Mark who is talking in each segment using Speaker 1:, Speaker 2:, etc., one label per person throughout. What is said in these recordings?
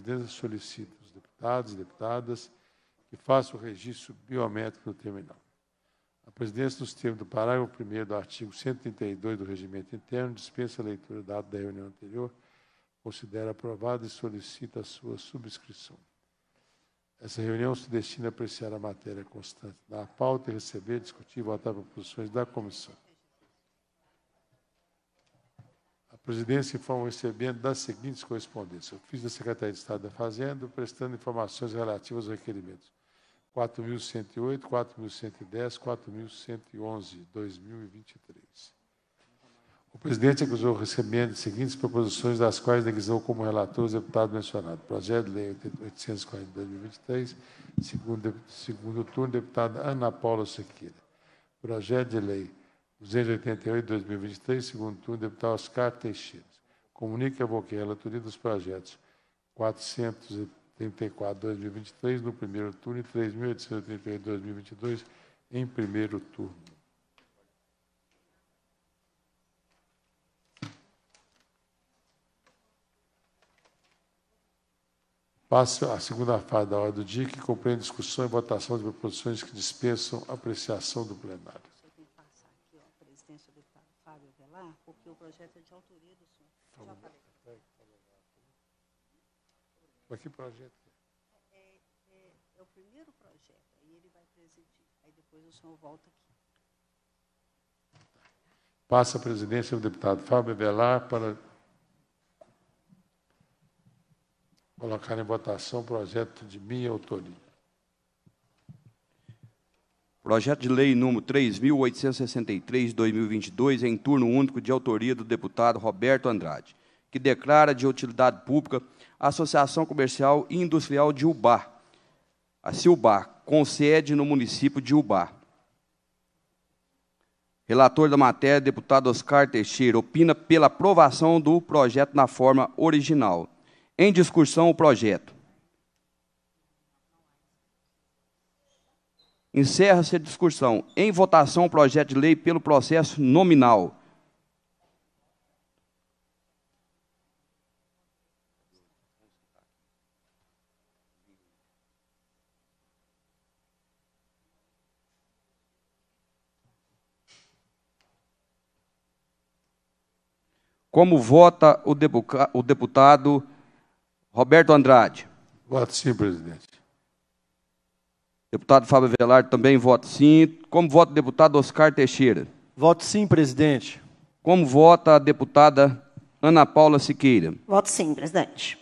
Speaker 1: presidência solicita os deputados e deputadas que façam o registro biométrico no terminal. A presidência, nos termos do parágrafo é 1 do artigo 132 do regimento interno, dispensa a leitura dada da reunião anterior, considera aprovada e solicita a sua subscrição. Essa reunião se destina a apreciar a matéria constante da pauta e receber, discutir e votar proposições da comissão. presidência informa recebendo das seguintes correspondências. Ofício da Secretaria de Estado da Fazenda, prestando informações relativas aos requerimentos 4.108, 4.110, 4.111, 2023. O presidente acusou o recebimento de seguintes proposições, das quais designou como relator os deputados mencionados. Projeto de Lei 840 2023, segundo, segundo turno, deputada Ana Paula Sequeira. Projeto de Lei 288, 2023, segundo turno, deputado Oscar Teixeira. Comunica a Boquer a autoria dos projetos 434, 2023, no primeiro turno, e 3.838, 2022, em primeiro turno. Passa a segunda fase da ordem do dia, que compreende discussão e votação de proposições que dispensam apreciação do plenário.
Speaker 2: do projeto de autoria do senhor. Tá Já falei. Mas que projeto é? É, é? é, o primeiro projeto, aí ele vai presidir. Aí depois o senhor volta aqui.
Speaker 1: Passa a presidência ao deputado Fábio Belar para colocar em votação o projeto de minha autoria.
Speaker 2: Projeto de Lei número 3.863-2022, em turno único de autoria do deputado Roberto Andrade, que declara de utilidade pública a Associação Comercial e Industrial de Ubá, a Silbar, com sede no município de Ubá. Relator da matéria, deputado Oscar Teixeira, opina pela aprovação do projeto na forma original. Em discussão, o projeto. Encerra-se a discussão. Em votação, o projeto de lei pelo processo nominal. Como vota o, deputado Roberto Andrade? Voto sim, presidente. Deputado Fábio Velar também voto sim. Como vota o deputado Oscar Teixeira? Voto sim, presidente. Como vota a deputada Ana Paula Siqueira?
Speaker 3: Voto sim, presidente.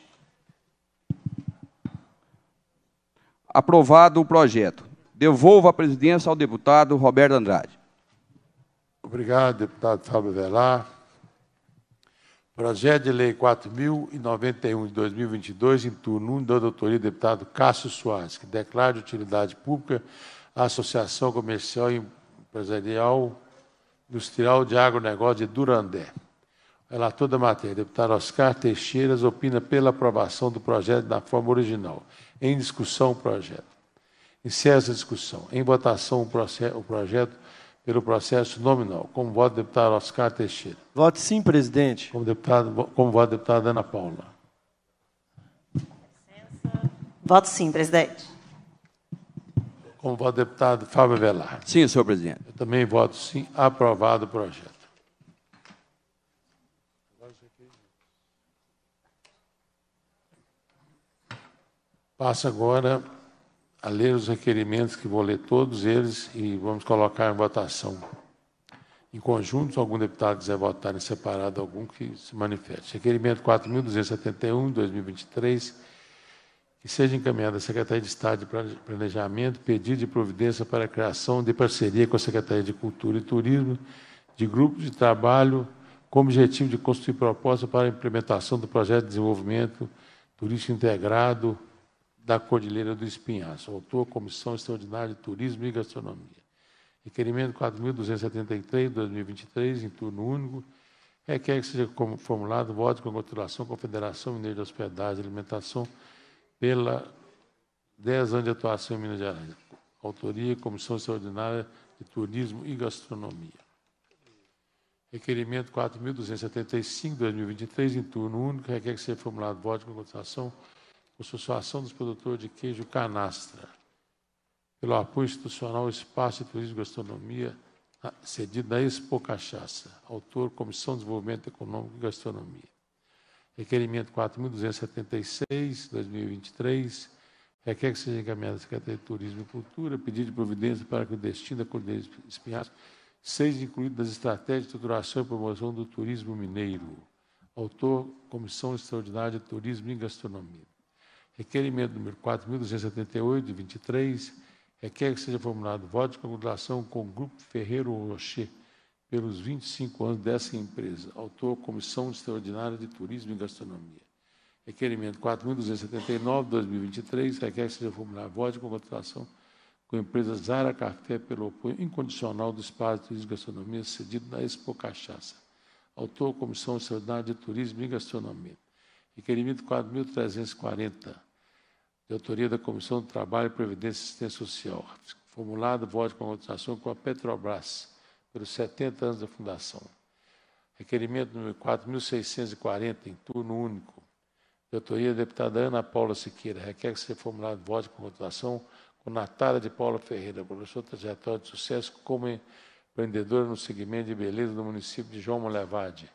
Speaker 2: Aprovado o projeto. Devolvo a presidência ao deputado Roberto Andrade. Obrigado, deputado Fábio Velar.
Speaker 1: Projeto de Lei 4.091 de 2022, em turno 1, da doutoria do deputado Cássio Soares, que declara de utilidade pública a Associação Comercial e Empresarial Industrial de Agronegócio de Durandé. Relator da matéria, deputado Oscar Teixeiras, opina pela aprovação do projeto na forma original. Em discussão, o projeto. Encerra essa discussão. Em votação, o, projeto pelo processo nominal. Como voto deputado Oscar Teixeira. Voto sim, presidente. Como, deputado, como voto deputada Ana Paula.
Speaker 2: Voto sim, presidente.
Speaker 1: Como voto deputado Fábio Velar. Sim, senhor presidente. Eu também voto sim. Aprovado o projeto. Passa agora a ler os requerimentos, que vou ler todos eles e vamos colocar em votação. Em conjunto, se algum deputado quiser votar em separado algum, que se manifeste. Requerimento 4.271, 2023, que seja encaminhado à Secretaria de Estado de Planejamento pedido de providência para a criação de parceria com a Secretaria de Cultura e Turismo de grupo de trabalho com objetivo de construir proposta para a implementação do projeto de desenvolvimento turístico integrado da Cordilheira do Espinhaço. Autor, Comissão Extraordinária de Turismo e Gastronomia. Requerimento 4.273, 2023, em turno único. Requer que seja formulado voto com congratulação Confederação Mineira de Hospedagem e Alimentação pela 10 anos de atuação em Minas Gerais. Autoria, Comissão Extraordinária de Turismo e Gastronomia. Requerimento 4.275, 2023, em turno único. Requer que seja formulado voto com congratulação Associação dos Produtores de Queijo Canastra, pelo apoio institucional Espaço de Turismo e Gastronomia, cedido da Expo Cachaça, autor Comissão de Desenvolvimento Econômico e Gastronomia. Requerimento 4.276, 2023, requer que seja encaminhado à Secretaria de Turismo e Cultura, pedido de providência para que o destino da Cordilheira de Espinhaço seja incluído nas estratégias de estruturação e promoção do turismo mineiro. Autor, Comissão Extraordinária de Turismo e Gastronomia. Requerimento número 4.278, de 23, requer que seja formulado voto de congratulação com o Grupo Ferreiro Rocher pelos 25 anos dessa empresa. Autor, Comissão Extraordinária de Turismo e Gastronomia. Requerimento 4.279, 2023, requer que seja formulado voto de congratulação com a empresa Zara Café pelo apoio incondicional do espaço de turismo e gastronomia cedido na Expo Cachaça. Autor, Comissão Extraordinária de Turismo e Gastronomia. Requerimento 4.340, de autoria da Comissão do Trabalho, Previdência e Assistência Social, formulado voto com contestação com a Petrobras, pelos 70 anos da fundação. Requerimento número 4.640, em turno único, de autoria da deputada Ana Paula Siqueira, requer que seja formulado voto com contestação com Natália de Paula Ferreira, sua trajetória de sucesso como empreendedora no segmento de beleza do município de João Molevade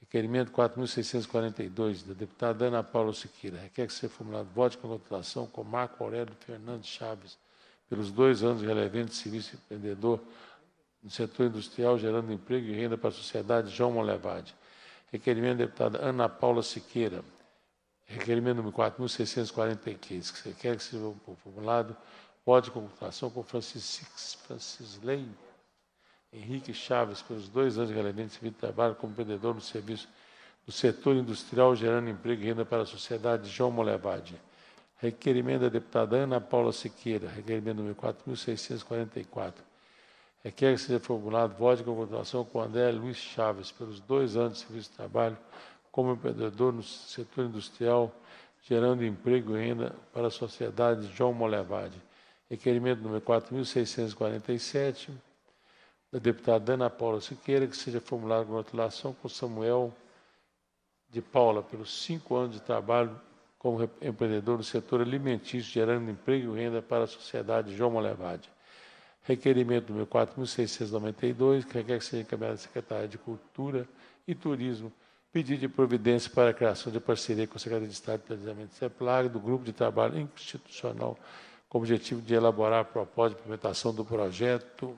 Speaker 1: Requerimento 4.642, da deputada Ana Paula Siqueira. Requer que seja formulado voto de congratulação com Marco Aurélio Fernandes Chaves pelos dois anos relevantes de serviço empreendedor no setor industrial, gerando emprego e renda para a sociedade João Molevade. Requerimento da deputada Ana Paula Siqueira. Requerimento número 4.643, que quer que seja formulado voto de congratulação com Francis, Francis Leite Henrique Chaves, pelos dois anos relevantes de trabalho como vendedor no serviço do setor industrial, gerando emprego e renda para a sociedade. João Molevade. Requerimento da deputada Ana Paula Siqueira, requerimento número 4.644. Requer que seja formulado voto de congratulação com André Luiz Chaves, pelos dois anos de serviço de trabalho como empreendedor no setor industrial, gerando emprego e renda para a sociedade. João Molevade. Requerimento número 4.647 da deputada Ana Paula Siqueira, que seja formulada uma articulação com Samuel de Paula pelos cinco anos de trabalho como empreendedor no setor alimentício, gerando emprego e renda para a sociedade João Molevade. Requerimento número 4.692, que requer que seja encaminhado à Secretaria de Cultura e Turismo, pedido de providência para a criação de parceria com a Secretaria de Estado de Planejamento CEPLAG, do Grupo de Trabalho Institucional, com o objetivo de elaborar a proposta de implementação do projeto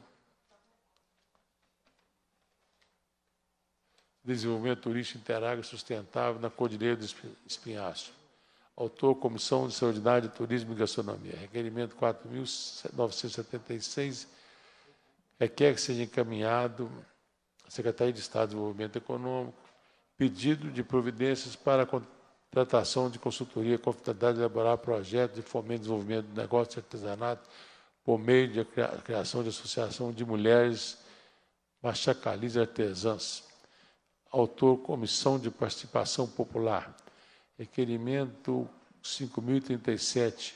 Speaker 1: Desenvolvimento Turístico Interágua Sustentável na Cordilheira do Espinhaço. Autor, Comissão de Saúde, Turismo e Gastronomia. Requerimento 4.976 requer que seja encaminhado à Secretaria de Estado de Desenvolvimento Econômico pedido de providências para a contratação de consultoria com a finalidade de elaborar projetos de fomento e desenvolvimento do negócio de artesanato por meio da criação de associação de mulheres machacalizas artesãs autor Comissão de Participação Popular. Requerimento 5.037,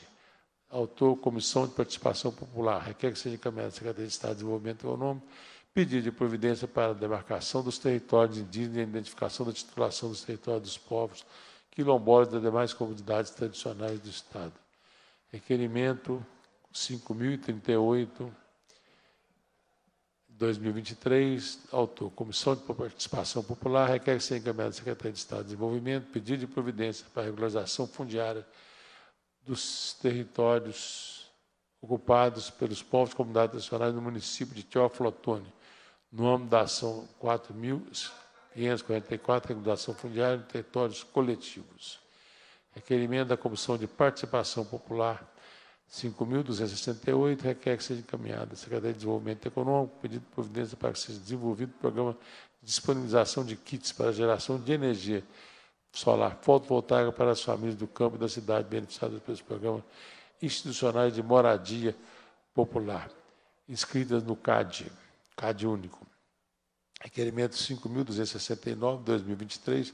Speaker 1: autor Comissão de Participação Popular. Requer que seja encaminhado à Secretaria de Estado de Desenvolvimento Econômico pedido de providência para a demarcação dos territórios indígenas e a identificação da titulação dos territórios dos povos quilombolas e das demais comunidades tradicionais do Estado. Requerimento 5.038, 2023, autor, Comissão de Participação Popular, requer ser encaminhado à Secretaria de Estado de Desenvolvimento pedido de providência para regularização fundiária dos territórios ocupados pelos povos e comunidades nacionais no município de Teófilo Otoni, no âmbito da ação 4.544, regularização fundiária em territórios coletivos. Requerimento da Comissão de Participação Popular 5.268, requer que seja encaminhada à Secretaria de Desenvolvimento Econômico, pedido de providência para que seja desenvolvido o programa de disponibilização de kits para geração de energia solar fotovoltaica para as famílias do campo e da cidade beneficiadas pelos programas institucionais de moradia popular, inscritas no CAD, CAD Único. Requerimento 5.269, 2023,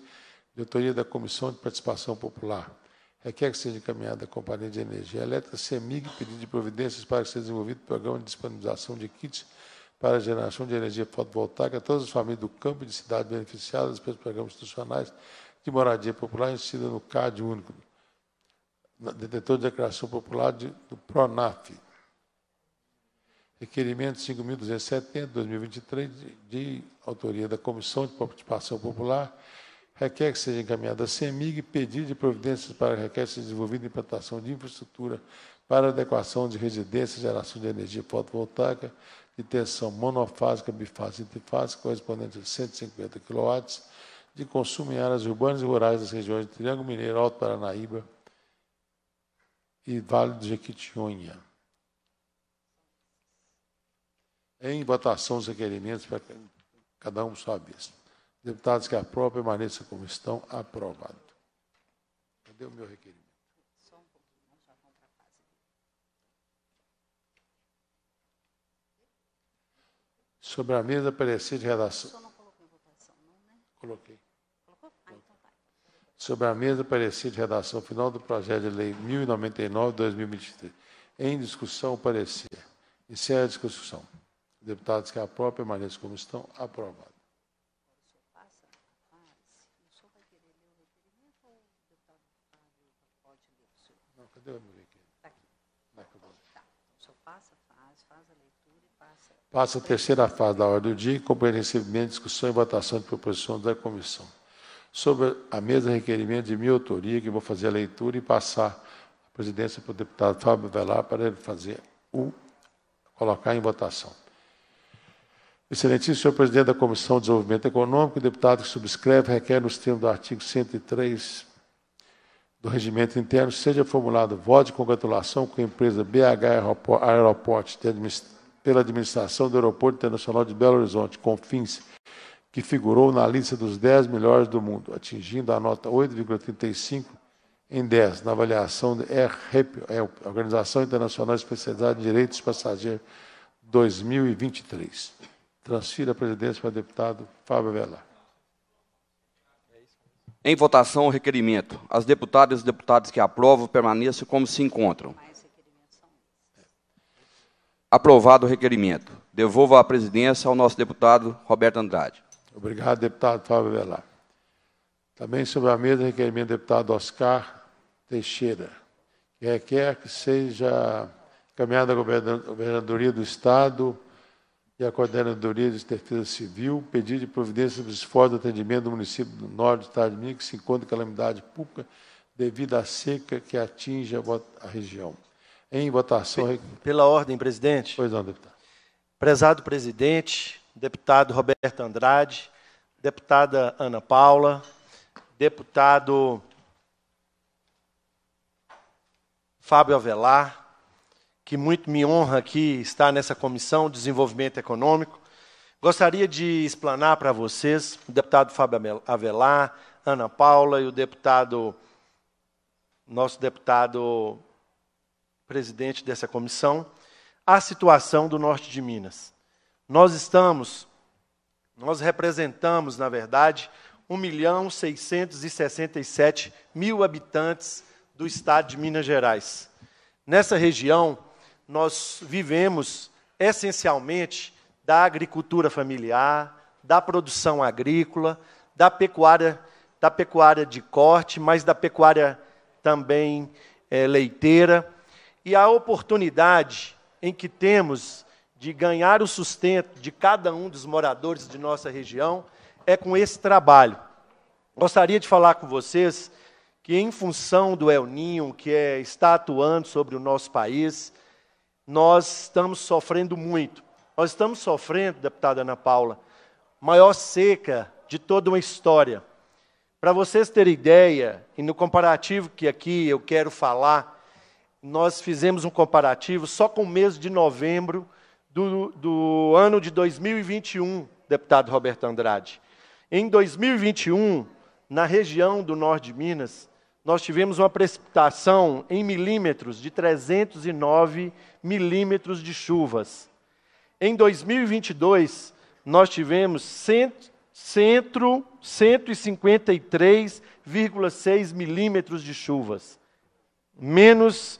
Speaker 1: de autoria da Comissão de Participação Popular requer que seja encaminhada a Companhia de Energia Elétrica CEMIG pedido de providências para que seja desenvolvido o programa de disponibilização de kits para a geração de energia fotovoltaica a todas as famílias do campo e de cidades beneficiadas pelos programas institucionais de moradia popular insistida no CAD único, detetor de declaração popular de, do PRONAF. Requerimento 5.270, 2023, de, de autoria da Comissão de Participação Popular, requer que seja encaminhada à CEMIG pedido de providências para que requer seja desenvolvida implantação de infraestrutura para adequação de residências, geração de energia fotovoltaica de tensão monofásica, bifásica e trifásica, correspondente a 150 kW, de consumo em áreas urbanas e rurais das regiões de Triângulo Mineiro, Alto Paranaíba e Vale do Jequitinhonha. Em votação os requerimentos para cada um sua vez. Deputados que aprovam, permaneçam como estão. Aprovado. Cadê o meu requerimento? Sobre a mesa, parecer de redação. O senhor não colocou em votação, não, né? Coloquei. Colocou? Ah, então tá. Sobre a mesa, parecer de redação final do projeto de lei 1099-2023. Em discussão, parecer. Encerra a discussão. Deputados que aprovam, permaneçam como estão. Aprovado. cadê o aqui? Está aqui. Não, Tá. passa a fase, faz a leitura e passa. Passa a terceira fase da ordem do dia, acompanhando recebimento, discussão e votação de proposições da comissão. Sobre a mesa requerimento de minha autoria, que vou fazer a leitura e passar a presidência para o deputado Fábio Velar para ele fazer o colocar em votação. Excelentíssimo senhor presidente da Comissão de Desenvolvimento Econômico, deputado que subscreve, requer nos termos do artigo 103 do Regimento Interno seja formulado voto de congratulação com a empresa BH Aeroporto pela administração do Aeroporto Internacional de Belo Horizonte, Confins, que figurou na lista dos 10 melhores do mundo, atingindo a nota 8,35 em 10 na avaliação da é, Organização Internacional Especializada em Direitos dos Passageiros 2023. Transfira a presidência para o deputado Fábio Velar.
Speaker 2: Em votação o requerimento. As deputadas e deputados que aprovam permaneçam como se encontram. Aprovado o requerimento. Devolvo a presidência ao nosso deputado Roberto Andrade. Obrigado, deputado
Speaker 1: Fábio Velar. Também sobre a mesa, requerimento do deputado Oscar Teixeira, que requer que seja encaminhada à governadoria do Estado e a Coordenadoria de Defesa Civil pedir de providência sobre os esforços de atendimento do município do norte do estado de Minas, que se encontra em calamidade pública devido à seca que
Speaker 3: atinge a, a região. Em votação. Pela ordem, presidente. Pois não, deputado. Prezado presidente, deputado Roberto Andrade, deputada Ana Paula, deputado Fábio Avelar, que muito me honra aqui estar nessa comissão de desenvolvimento econômico. Gostaria de explanar para vocês, o deputado Fábio Avelar, Ana Paula e o deputado, nosso deputado presidente dessa comissão, a situação do norte de Minas. Nós estamos, nós representamos, na verdade, 1 milhão 667 mil habitantes do estado de Minas Gerais. Nessa região, nós vivemos essencialmente da agricultura familiar, da produção agrícola, da pecuária, da pecuária de corte, mas da pecuária também é, leiteira. E a oportunidade em que temos de ganhar o sustento de cada um dos moradores de nossa região é com esse trabalho. Gostaria de falar com vocês que, em função do El Ninho que é, está atuando sobre o nosso país, nós estamos sofrendo muito. Nós estamos sofrendo, deputada Ana Paula, maior seca de toda uma história. Para vocês terem ideia, e no comparativo que aqui eu quero falar, nós fizemos um comparativo só com o mês de novembro do, do ano de 2021, deputado Roberto Andrade. Em 2021, na região do norte de Minas, nós tivemos uma precipitação em milímetros de 309 milímetros de chuvas. Em 2022, nós tivemos cento, 153,6 milímetros de chuvas, menos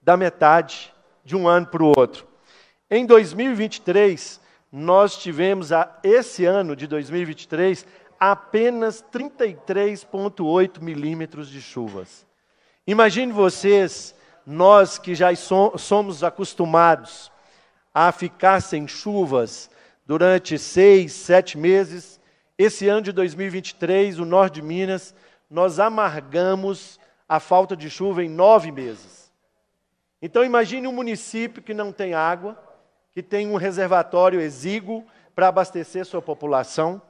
Speaker 3: da metade de um ano para o outro. Em 2023, nós tivemos, a, esse ano de 2023, apenas 33,8 milímetros de chuvas. Imagine vocês, nós que já somos acostumados a ficar sem chuvas durante seis, sete meses, esse ano de 2023, o norte de Minas, nós amargamos a falta de chuva em nove meses. Então imagine um município que não tem água, que tem um reservatório exíguo para abastecer sua população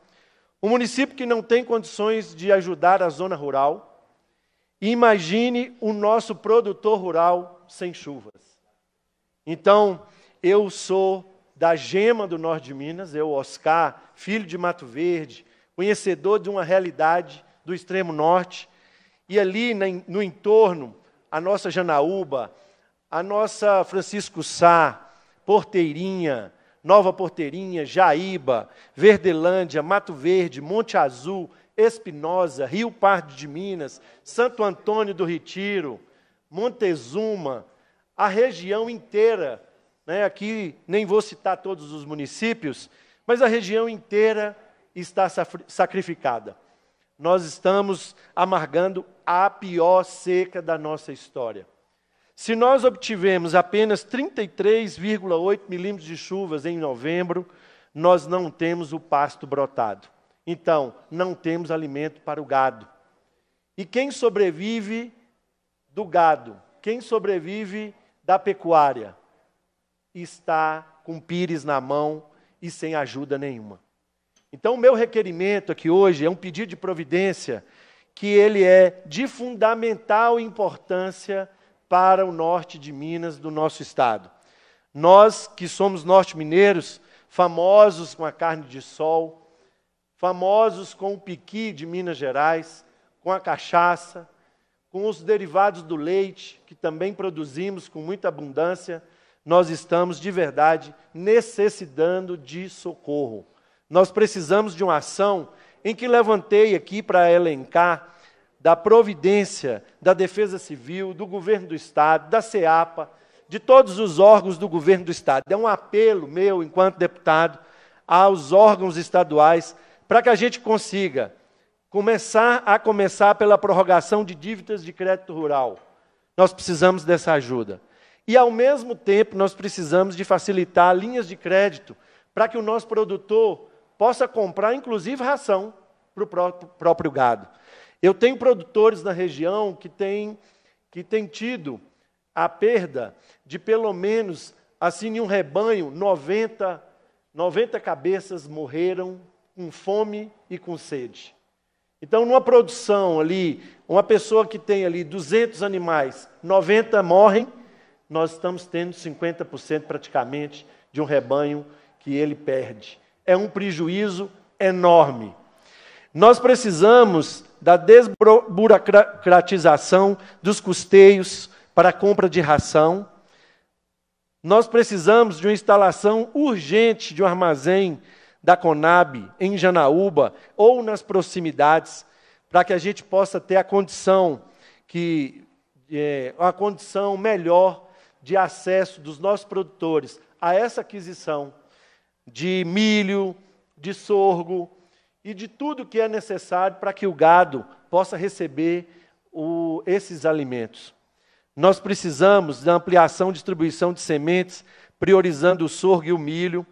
Speaker 3: um município que não tem condições de ajudar a zona rural. Imagine o nosso produtor rural sem chuvas. Então, eu sou da gema do norte de Minas, eu, Oscar, filho de Mato Verde, conhecedor de uma realidade do extremo norte. E ali no entorno, a nossa Janaúba, a nossa Francisco Sá, Porteirinha, Nova Porteirinha, Jaíba, Verdelândia, Mato Verde, Monte Azul, Espinosa, Rio Pardo de Minas, Santo Antônio do Retiro, Montezuma, a região inteira, né, aqui nem vou citar todos os municípios, mas a região inteira está sacrificada. Nós estamos amargando a pior seca da nossa história. Se nós obtivemos apenas 33,8 milímetros de chuvas em novembro, nós não temos o pasto brotado. Então, não temos alimento para o gado. E quem sobrevive do gado, quem sobrevive da pecuária, está com pires na mão e sem ajuda nenhuma. Então, o meu requerimento aqui hoje é um pedido de providência que ele é de fundamental importância para o norte de Minas, do nosso estado. Nós que somos norte-mineiros, famosos com a carne de sol, famosos com o piqui de Minas Gerais, com a cachaça, com os derivados do leite, que também produzimos com muita abundância, nós estamos de verdade necessitando de socorro. Nós precisamos de uma ação em que levantei aqui para elencar da Providência, da Defesa Civil, do Governo do Estado, da SEAPA, de todos os órgãos do Governo do Estado. É um apelo meu, enquanto deputado, aos órgãos estaduais, para que a gente consiga começar a começar pela prorrogação de dívidas de crédito rural. Nós precisamos dessa ajuda. E, ao mesmo tempo, nós precisamos de facilitar linhas de crédito para que o nosso produtor possa comprar, inclusive, ração para o próprio gado. Eu tenho produtores na região que têm que tem tido a perda de pelo menos, assim, em um rebanho, 90, 90 cabeças morreram com fome e com sede. Então, numa produção ali, uma pessoa que tem ali 200 animais, 90 morrem, nós estamos tendo 50% praticamente de um rebanho que ele perde. É um prejuízo enorme. Nós precisamos da desburocratização dos custeios para a compra de ração. Nós precisamos de uma instalação urgente de um armazém da Conab em Janaúba ou nas proximidades, para que a gente possa ter a condição que é, uma condição melhor de acesso dos nossos produtores a essa aquisição de milho, de sorgo, e de tudo que é necessário para que o gado possa receber o, esses alimentos. Nós precisamos da ampliação e distribuição de sementes, priorizando o sorgo e o milho.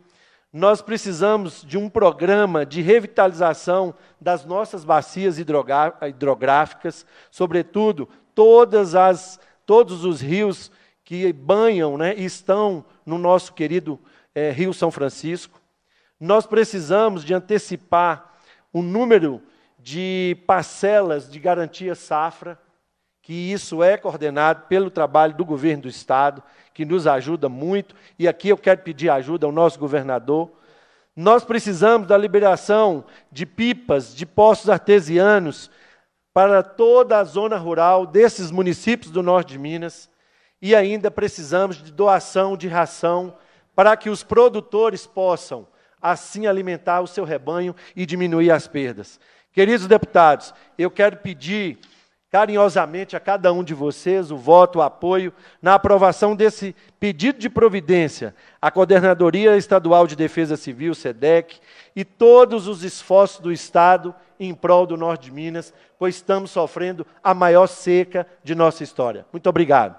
Speaker 3: Nós precisamos de um programa de revitalização das nossas bacias hidrográficas, sobretudo todas as, todos os rios que banham né, e estão no nosso querido é, Rio São Francisco. Nós precisamos de antecipar o número de parcelas de garantia safra, que isso é coordenado pelo trabalho do governo do Estado, que nos ajuda muito, e aqui eu quero pedir ajuda ao nosso governador. Nós precisamos da liberação de pipas, de poços artesianos, para toda a zona rural desses municípios do norte de Minas, e ainda precisamos de doação de ração para que os produtores possam assim alimentar o seu rebanho e diminuir as perdas. Queridos deputados, eu quero pedir carinhosamente a cada um de vocês o voto, o apoio na aprovação desse pedido de providência à Coordenadoria Estadual de Defesa Civil, SEDEC, e todos os esforços do Estado em prol do norte de Minas, pois estamos sofrendo a maior seca de nossa história. Muito obrigado.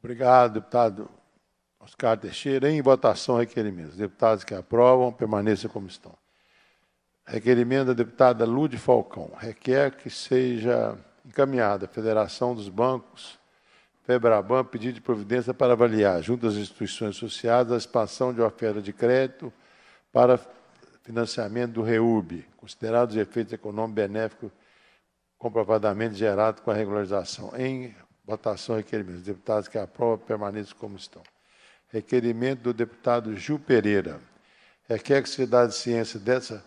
Speaker 1: Obrigado, deputado. Oscar Teixeira, em votação, requerimento. deputados que aprovam, permaneçam como estão. Requerimento da deputada Lude Falcão. Requer que seja encaminhada à Federação dos Bancos Febraban pedido de providência para avaliar, junto às instituições associadas, a expansão de oferta de crédito para financiamento do REUB, considerados os efeitos econômicos benéficos comprovadamente gerados com a regularização. Em votação, requerimento. deputados que aprovam permaneçam como estão. Requerimento do deputado Gil Pereira. Requer que a sociedade de ciência dessa.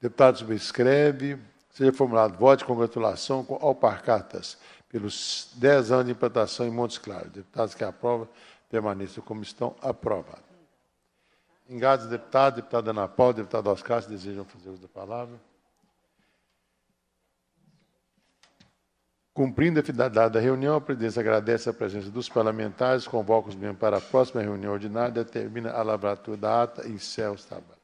Speaker 1: deputado subscreve. Seja formulado voto de congratulação ao Parcatas pelos 10 anos de implantação em Montes Claros. Deputados que aprovam, permaneçam como estão, aprovado. Engados, deputado, deputada Ana Paula, deputado Oscar, se desejam fazer uso da palavra. Cumprindo a finalidade dada reunião, a presidência agradece a presença dos parlamentares, convoca os membros para a próxima reunião ordinária, determina a lavratura da ata e céu os trabalhos.